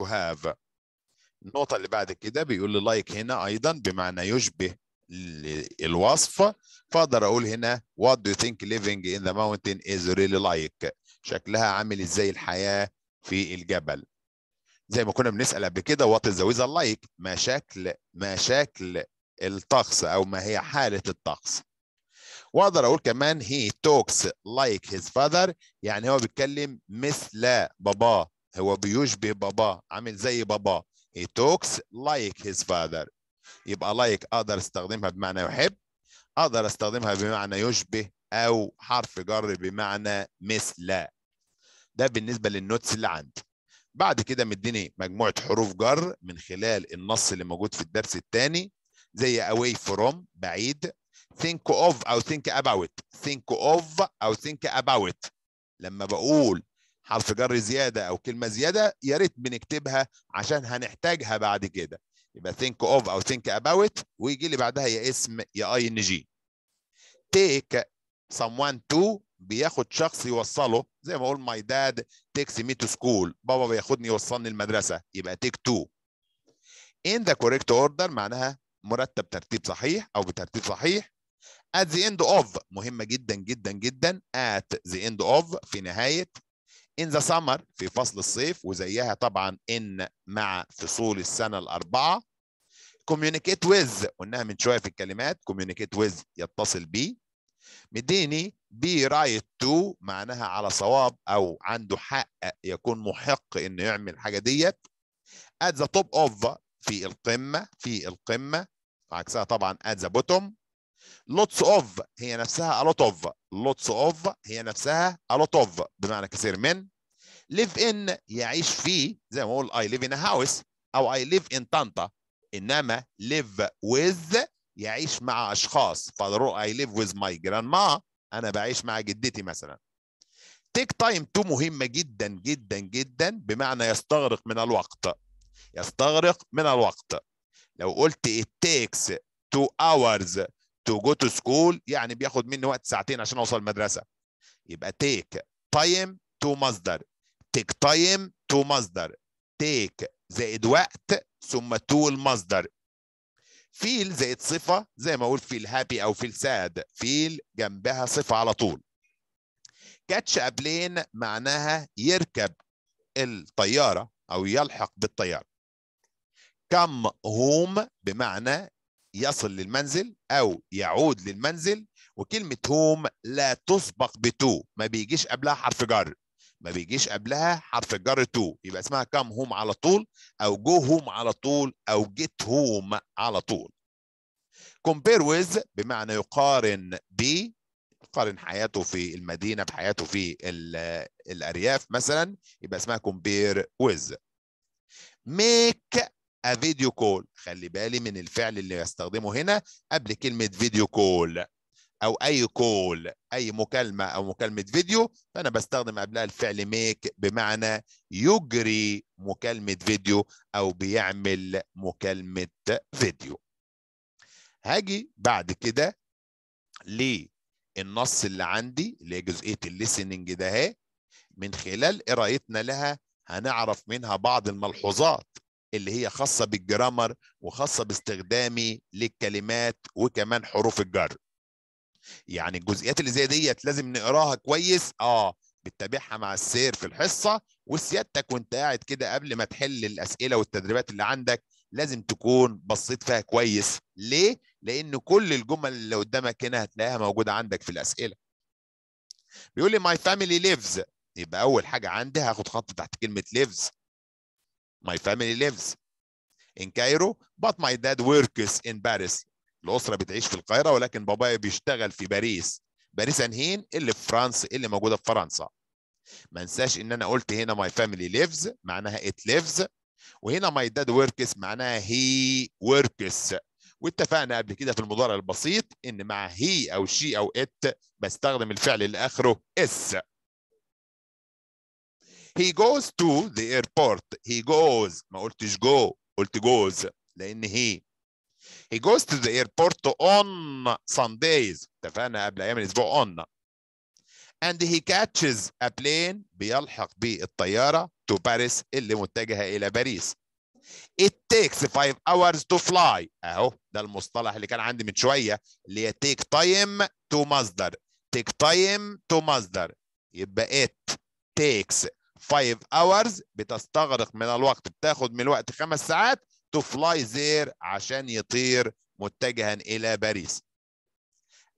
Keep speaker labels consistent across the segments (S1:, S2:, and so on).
S1: to have النقطة اللي بعد كده بيقول لي لايك like هنا أيضا بمعنى يشبه الوصف فأقدر أقول هنا what do you think living in the mountain is really like شكلها عامل إزاي الحياة في الجبل زي ما كنا بنسأل قبل كده what is the weather like ما شكل ما شكل الطقس أو ما هي حالة الطقس واقدر اقول كمان he talks like his father يعني هو بيتكلم مثل باباه هو بيشبه باباه عامل زي باباه he talks like his father يبقى like اقدر استخدمها بمعنى يحب اقدر استخدمها بمعنى يشبه او حرف جر بمعنى مثل ده بالنسبه للنوتس اللي عندي بعد كده مديني مجموعه حروف جر من خلال النص اللي موجود في الدرس الثاني زي away from بعيد think of او think about think of او think about لما بقول حرف جر زياده او كلمه زياده يا ريت بنكتبها عشان هنحتاجها بعد كده يبقى think of او think about ويجي لي بعدها يا اسم يا اي ان جي take someone to بياخد شخص يوصله زي ما اقول my dad takes me to school بابا بياخدني يوصلني المدرسه يبقى take to in the correct order معناها مرتب ترتيب صحيح او بترتيب صحيح at the end of مهمه جدا جدا جدا at the end of في نهايه in the summer في فصل الصيف وزيها طبعا in مع فصول السنة الأربعة communicate with قلناها من شوية في الكلمات communicate with يتصل بي مديني be right to معناها على صواب أو عنده حق يكون محق إنه يعمل الحاجة ديت at the top of في القمة في القمة عكسها طبعا at the bottom lots of هي نفسها a lot of lots of هي نفسها a lot of بمعنى كثير من live in يعيش فيه زي ما اقول I live in a house او I live in طنطا انما live with يعيش مع اشخاص فضروا I live with my grandma انا بعيش مع جدتي مثلا take time to مهمه جدا جدا جدا بمعنى يستغرق من الوقت يستغرق من الوقت لو قلت it takes two hours تو جو تو سكول يعني بياخد مني وقت ساعتين عشان اوصل المدرسه يبقى تيك تايم تو مصدر تيك تايم تو مصدر تيك زائد وقت ثم تو المصدر فيل زائد صفه زي ما اقول فيل هابي او فيل ساد فيل جنبها صفه على طول كاتش ابلين معناها يركب الطياره او يلحق بالطياره كم هوم بمعنى يصل للمنزل او يعود للمنزل وكلمه هوم لا تسبق بتو ما بيجيش قبلها حرف جر ما بيجيش قبلها حرف جر تو يبقى اسمها كام هوم على طول او جو هوم على طول او جيت هوم على طول compare with بمعنى يقارن ب يقارن حياته في المدينه بحياته في الارياف مثلا يبقى اسمها compare with make a video call خلي بالي من الفعل اللي بستخدمه هنا قبل كلمة video call أو أي call أي مكالمة أو مكالمة فيديو فأنا بستخدم قبلها الفعل make بمعنى يجري مكالمة فيديو أو بيعمل مكالمة فيديو هاجي بعد كده للنص اللي عندي اللي هي جزئية الليسننج ده من خلال قرايتنا لها هنعرف منها بعض الملحوظات اللي هي خاصة بالجرامر وخاصة باستخدامي للكلمات وكمان حروف الجر يعني الجزئيات اللي زي ديت لازم نقراها كويس اه بتتابعها مع السير في الحصة وسيادتك وانت قاعد كده قبل ما تحل الأسئلة والتدريبات اللي عندك لازم تكون بصيت فيها كويس ليه؟ لأن كل الجمل اللي قدامك هنا هتلاقيها موجودة عندك في الأسئلة بيقول لي my family lives يبقى أول حاجة عندي هاخد خط تحت كلمة lives My family lives in Cairo but my dad works in Paris. الأسرة بتعيش في القاهرة ولكن بابايا بيشتغل في باريس. باريس أنهين اللي في فرنسا اللي موجودة في فرنسا. ما انساش إن أنا قلت هنا my family lives معناها it lives وهنا my dad works معناها he works. واتفقنا قبل كده في المضارع البسيط إن مع he أو she أو it بستخدم الفعل اللي آخره اس. he goes to the airport he goes ما قلتش go قلت goes لان he he goes to the airport on Sundays اتفقنا قبل ايام الاسبوع on and he catches a plane بيلحق بالطياره to Paris اللي متجهه الى باريس It takes five hours to fly اهو ده المصطلح اللي كان عندي من شويه اللي هي take time to مصدر take time to مصدر يبقى it takes 5 hours بتستغرق من الوقت بتاخد من الوقت خمس ساعات to fly there عشان يطير متجها الى باريس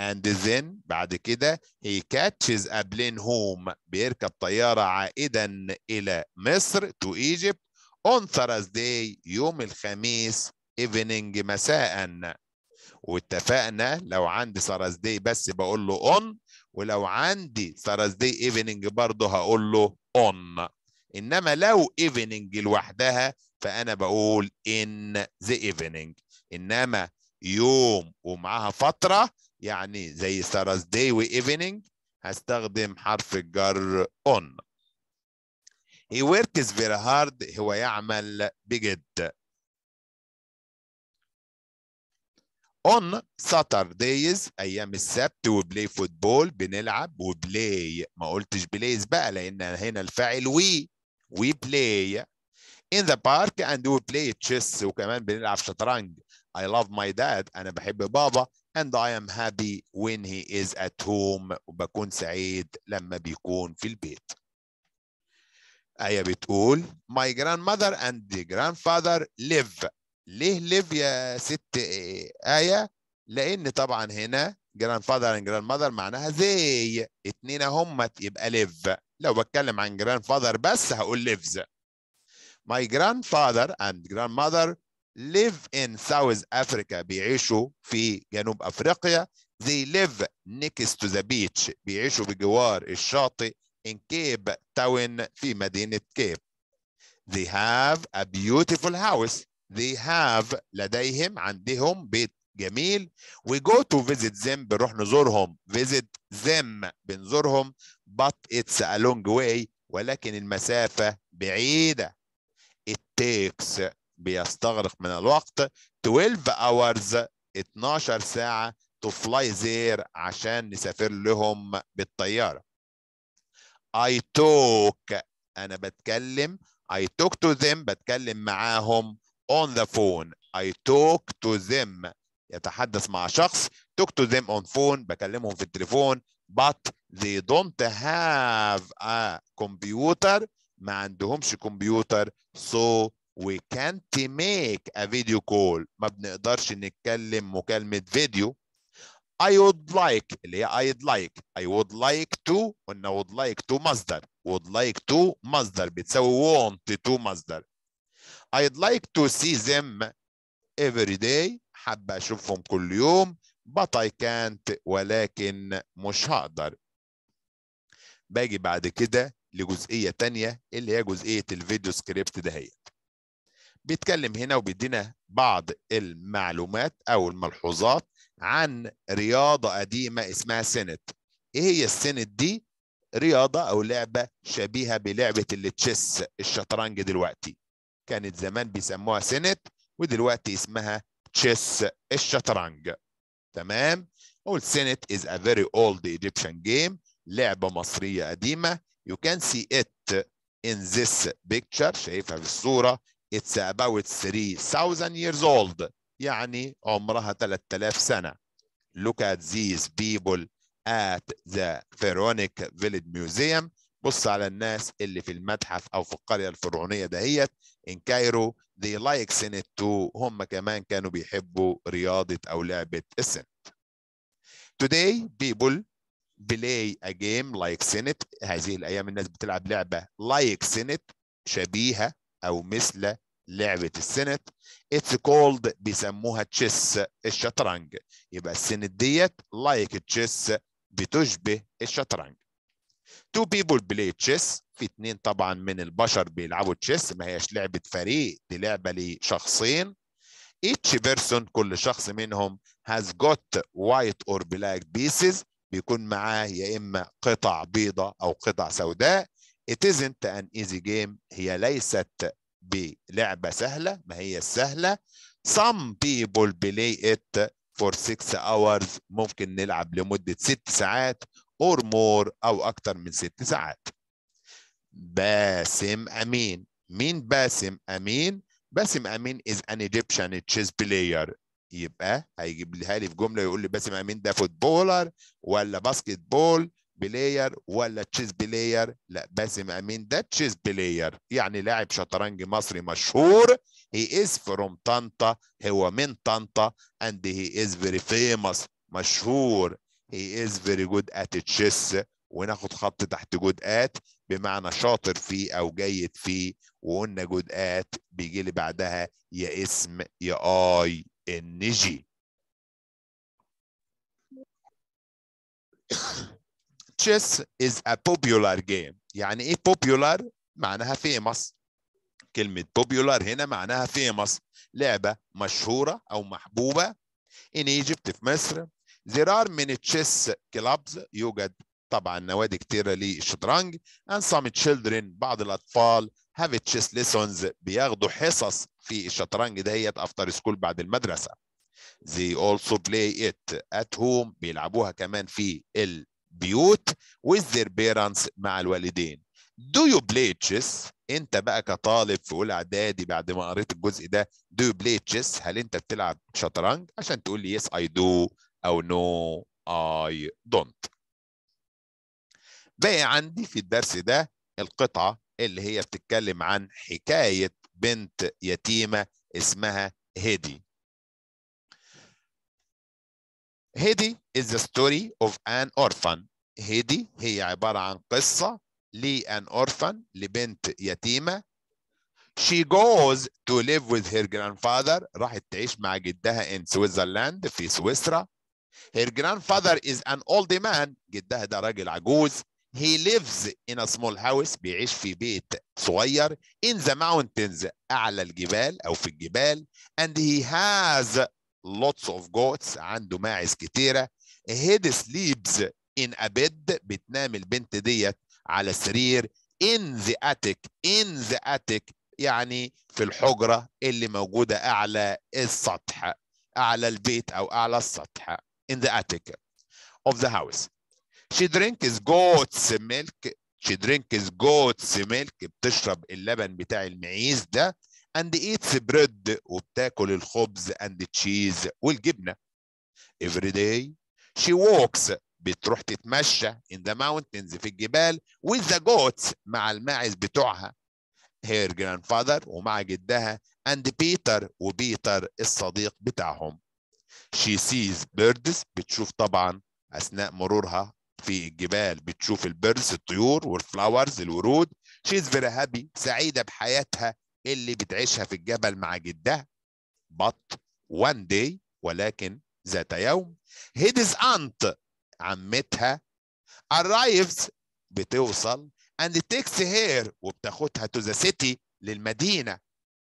S1: and then بعد كده he catches a plane home بيركب طيارة عائدا إلى مصر to Egypt on Thursday يوم الخميس evening مساء واتفقنا لو عندي Thursday بس بقول له on ولو عندي Thursday evening برضه هقول له on انما لو evening لوحدها فانا بقول in the evening انما يوم ومعاها فتره يعني زي Thursday وايفنينج هستخدم حرف الجر on he works very hard هو يعمل بجد On Saturdays أيام السبت وبلاي فوتبول بنلعب وبلاي ما قلتش بلايز بقى لأن هنا الفاعل وي وي بلاي in the park and we play chess وكمان بنلعب شطرنج I love my dad أنا بحب بابا and I am happy when he is at home وبكون سعيد لما بيكون في البيت آية بتقول my grandmother and the grandfather live ليه ليفيا ست آية؟ لأن طبعا هنا جراند and اند جراند ماذر معناها زي اتنين همت يبقى ليف لو بتكلم عن جراند بس هقول ليفز ماي جراند and اند جراند ماذر live in South Africa بيعيشوا في جنوب أفريقيا they live next to the beach بيعيشوا بجوار الشاطئ in Cape Town في مدينة كيب they have a beautiful house they have لديهم عندهم بيت جميل we go to visit them بنروح نزورهم visit them بنزورهم but it's a long way ولكن المسافة بعيدة it takes بيستغرق من الوقت 12 hours 12 ساعة to fly there عشان نسافر لهم بالطيارة I talk أنا بتكلم I talk to them بتكلم معاهم on the phone I talk to them يتحدث مع شخص talk to them on phone بكلمهم في التليفون but they don't have a computer ما عندهمش كمبيوتر so we can't make a video call ما بنقدرش نتكلم مكالمة فيديو I would like اللي هي I'd like I would like to قلنا would like to مصدر would like to مصدر بتساوي want to مصدر I'd like to see them every day حابة أشوفهم كل يوم but I can't ولكن مش هقدر باجي بعد كده لجزئية تانية اللي هي جزئية الفيديو سكريبت دهيت بيتكلم هنا وبيدينا بعض المعلومات أو الملحوظات عن رياضة قديمة اسمها سنت إيه هي السنت دي؟ رياضة أو لعبة شبيهة بلعبة التشيس الشطرنج دلوقتي كانت زمان بيسموها سنت ودلوقتي اسمها تشيس الشطرنج تمام والسنت is a very old Egyptian game لعبة مصرية قديمة you can see it in this picture شايفها في الصورة it's about 3000 years old يعني عمرها 3000 سنة look at these people at the Pharaonic Village Museum بص على الناس اللي في المتحف او في القريه الفرعونيه دهيت ان كايرو they like سنت تو هم كمان كانوا بيحبوا رياضه او لعبه السنت today people play a game like سنت هذه الايام الناس بتلعب لعبه like سنت شبيهه او مثل لعبة السنت اتس كولد بيسموها تشيس الشطرنج يبقى السنت ديت لايك like تشيس بتشبه الشطرنج تو بيبول بلاي تشيس في اتنين طبعا من البشر بيلعبوا تشيس ما هيش لعبه فريق دي لعبه لشخصين each person كل شخص منهم has got white or black pieces بيكون معاه يا اما قطع بيضاء او قطع سوداء it isn't an easy game هي ليست بلعبه سهله ما هي السهله some people play it for 6 hours ممكن نلعب لمده 6 ساعات or more او اكتر من ست ساعات باسم امين مين باسم امين باسم امين از ان ايجيبشن تشيز بلاير يبقى هيجيب لها لي في جمله يقول لي باسم امين ده فوتبولر ولا باسكت بول بلاير ولا تشيز بلاير لا باسم امين ده تشيز بلاير يعني لاعب شطرنج مصري مشهور he is from طنطا هو من طنطا and he is very famous مشهور he is very good at chess وناخد خط تحت جود ات بمعنى شاطر فيه او جيد فيه وقلنا جود ات بيجي لي بعدها يا اسم يا اي ان جي chess is a popular game يعني ايه popular معناها famous كلمة popular هنا معناها famous لعبة مشهورة أو محبوبة in Egypt في مصر There are many chess clubs يوجد طبعا نوادي كتيرة للشطرنج and some children بعض الأطفال have chess lessons بياخدوا حصص في الشطرنج دهيت after school بعد المدرسة. They also play it at home بيلعبوها كمان في البيوت with their parents مع الوالدين. Do you play chess؟ أنت بقى كطالب في أولى إعدادي بعد ما قريت الجزء ده do you play chess؟ هل أنت بتلعب شطرنج؟ عشان تقول لي yes I do او نو اي دونت باقي عندي في الدرس ده القطعه اللي هي بتتكلم عن حكايه بنت يتيمه اسمها هيدي هيدي is the story of an orphan هيدي هي عباره عن قصه an orphan لبنت يتيمه she goes to live with her grandfather راحت تعيش مع جدها in Switzerland في سويسرا Her grandfather is an old man جدها ده راجل عجوز He lives in a small house بيعيش في بيت صغير in the mountains أعلى الجبال أو في الجبال and he has lots of goats عنده ماعز كتيرة he sleeps in a bed بتنام البنت ديت على السرير in the attic in the attic يعني في الحجرة اللي موجودة أعلى السطح أعلى البيت أو أعلى السطح in the attic of the house. She drinks goat's milk. She drinks goat's milk. بتشرب اللبن بتاع المعيز ده. And eats bread. وبتاكل الخبز and cheese والجبنة. Every day she walks. بتروح تتمشى in the mountains في الجبال with the goats مع الماعز بتوعها. Her grandfather ومع جدها and Peter وبيتر الصديق بتاعهم. she sees birds بتشوف طبعا اثناء مرورها في الجبال بتشوف البيردز الطيور والفلاورز الورود she is very happy سعيده بحياتها اللي بتعيشها في الجبل مع جدها but one day ولكن ذات يوم his aunt عمتها arrives بتوصل and takes her وبتاخدها to the city للمدينة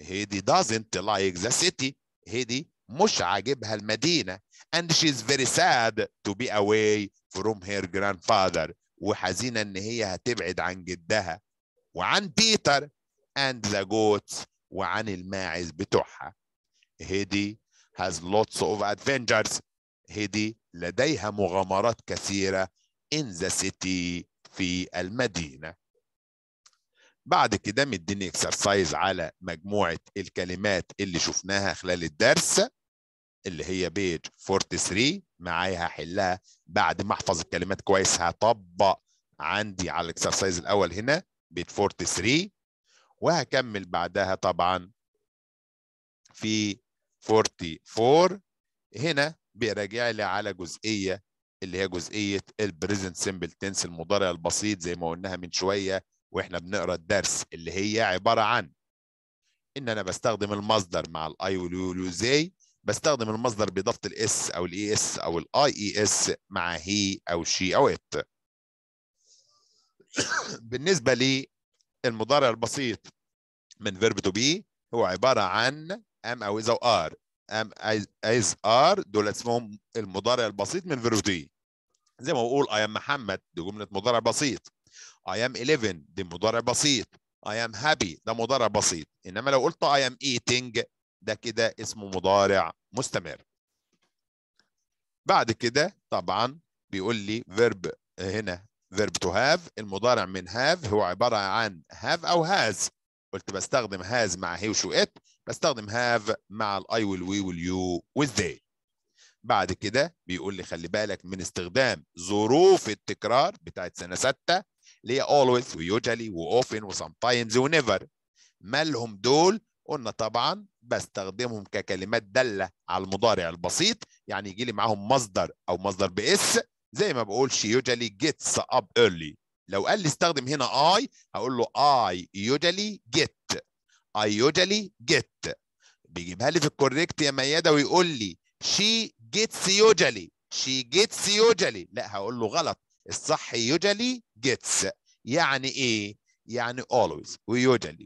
S1: هيدي doesn't like the city هيدي مش عاجبها المدينة and she's very sad to be away from her grandfather وحزينة إن هي هتبعد عن جدها وعن بيتر and the goats وعن الماعز بتوعها هيدي has lots of adventures هيدي لديها مغامرات كثيرة in the city في المدينة بعد كده مديني اكسرسايز على مجموعة الكلمات اللي شفناها خلال الدرس اللي هي بيج 43 معايا هحلها بعد ما احفظ الكلمات كويس هطبق عندي على الاكسرسايز الاول هنا بيج 43 وهكمل بعدها طبعا في 44 هنا بيراجع لي على جزئيه اللي هي جزئيه البريزنت سمبل تنس المضارع البسيط زي ما قلناها من شويه واحنا بنقرا الدرس اللي هي عباره عن ان انا بستخدم المصدر مع الاي واليو زي بستخدم المصدر باضافه الاس او الاي اس e او الاي اي اس e مع هي او شي او ات بالنسبه للمضارع البسيط من فيرب تو بي هو عباره عن ام او اذا ار ام از ار دول اسمهم المضارع البسيط من فيرب تو بي زي ما بقول اي ام محمد دي جمله مضارع بسيط اي ام 11 دي مضارع بسيط I am happy ده مضارع بسيط انما لو قلت I am eating ده كده اسمه مضارع مستمر بعد كده طبعا بيقول لي فيرب هنا فيرب تو هاف المضارع من هاف هو عباره عن هاف او هاز قلت بستخدم هاز مع هي وشو ات بستخدم هاف مع الاي والوي واليو والذي بعد كده بيقول لي خلي بالك من استخدام ظروف التكرار بتاعت سنه سته اللي هي always ويوجلي واوفن وسام تايمز ونيفر مالهم دول قلنا طبعا بستخدمهم ككلمات دالة على المضارع البسيط يعني يجي لي معاهم مصدر أو مصدر بإس زي ما she usually جيتس أب early لو قال لي استخدم هنا اي هقول له I usually جيت I usually جيت بيجيبها لي في الكوريكت يا مياده ويقول لي شي جيتس يوجلي شي جيتس يوجلي لا هقول له غلط الصح يوجلي جيتس يعني ايه يعني always ويوجلي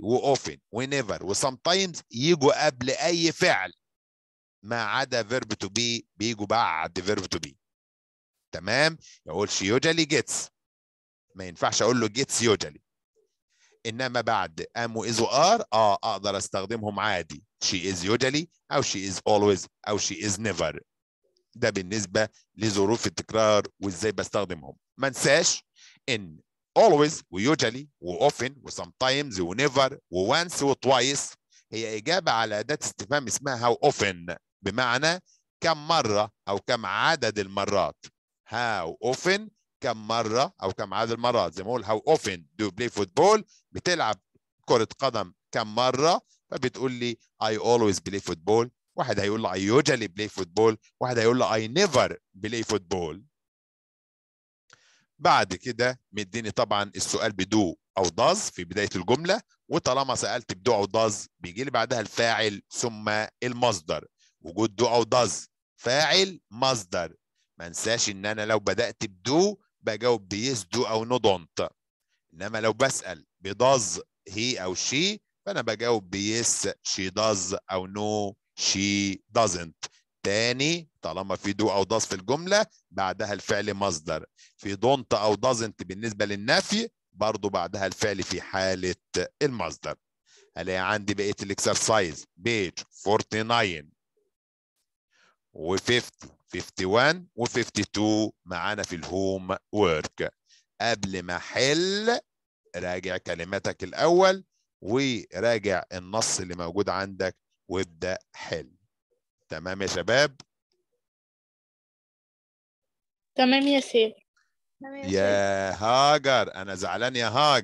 S1: never و sometimes يجوا قبل أي فعل ما عدا verb to be بيجوا بعد verb to be تمام يقولش يوجلي gets ما ينفعش أقول له gets يوجلي إنما بعد am و is و are آه أقدر أستخدمهم عادي she is usually أو she is always أو she is never ده بالنسبة لظروف التكرار وإزاي بستخدمهم ما انساش إن always usually ويوجلي sometimes وsometimes وnever وonce وtwice هي إجابة على أداة استفهام اسمها how often بمعنى كم مرة أو كم عدد المرات how often كم مرة أو كم عدد المرات زي ما أقول how often do you play football بتلعب كرة قدم كم مرة فبتقول لي I always play football واحد هيقول له I usually play football واحد هيقول له I never play football بعد كده مديني طبعا السؤال بدو او داز في بدايه الجمله وطالما سالت بدو او داز بيجي لي بعدها الفاعل ثم المصدر وجود دو او داز فاعل مصدر ما انساش ان انا لو بدات بدو بجاوب بيس دو او نو دونت انما لو بسال بداز هي او شي فانا بجاوب بيس شي داز او نو شي دازنت تاني طالما في دو او داز في الجمله بعدها الفعل مصدر في دونت او دازنت بالنسبه للنفي برضو بعدها الفعل في حاله المصدر الاقي عندي بقيه الاكسرسايز بيج 49 و50 51 و52 معانا في الهوم وورك قبل ما حل راجع كلماتك الاول وراجع النص اللي موجود عندك وابدا حل تمام يا شباب تمام يا سيف يا هاجر انا زعلان يا هاجر